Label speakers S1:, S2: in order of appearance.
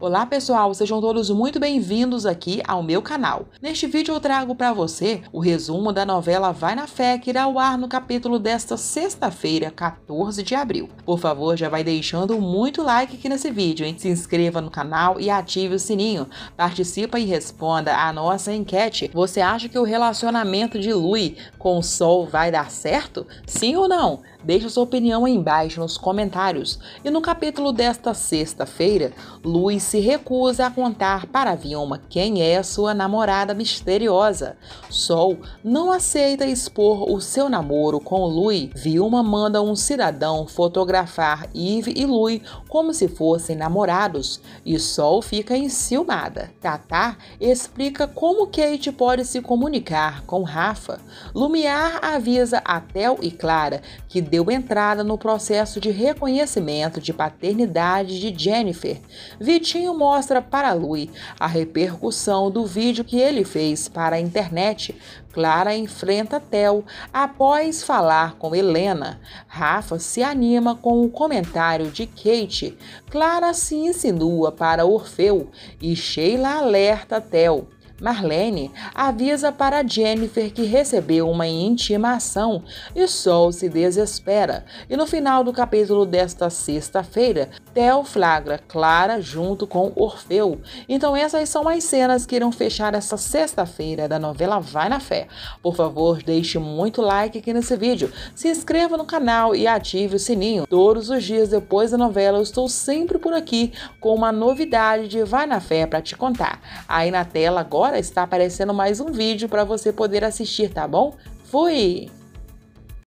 S1: Olá pessoal, sejam todos muito bem-vindos aqui ao meu canal. Neste vídeo eu trago para você o resumo da novela Vai na Fé, que irá ao ar no capítulo desta sexta-feira, 14 de abril. Por favor, já vai deixando muito like aqui nesse vídeo, hein? Se inscreva no canal e ative o sininho. Participa e responda a nossa enquete. Você acha que o relacionamento de Lui com o Sol vai dar certo? Sim ou não? Deixe sua opinião aí embaixo nos comentários. E no capítulo desta sexta-feira, Luiz se recusa a contar para Vilma quem é sua namorada misteriosa. Sol não aceita expor o seu namoro com Lui. Vilma manda um cidadão fotografar Yves e Lui como se fossem namorados e Sol fica enciumada. Tatá explica como Kate pode se comunicar com Rafa. Lumiar avisa a Tel e Clara que deu entrada no processo de reconhecimento de paternidade de Jennifer. Vitinho Ratinho mostra para Lui a repercussão do vídeo que ele fez para a internet. Clara enfrenta Tel após falar com Helena. Rafa se anima com o comentário de Kate. Clara se insinua para Orfeu e Sheila alerta Tel. Marlene avisa para Jennifer que recebeu uma intimação e Sol se desespera. E no final do capítulo desta sexta-feira, Theo flagra Clara junto com Orfeu. Então essas são as cenas que irão fechar essa sexta-feira da novela Vai na Fé. Por favor, deixe muito like aqui nesse vídeo, se inscreva no canal e ative o sininho. Todos os dias depois da novela eu estou sempre por aqui com uma novidade de Vai na Fé para te contar. Aí na tela agora agora está aparecendo mais um vídeo para você poder assistir, tá bom? Fui!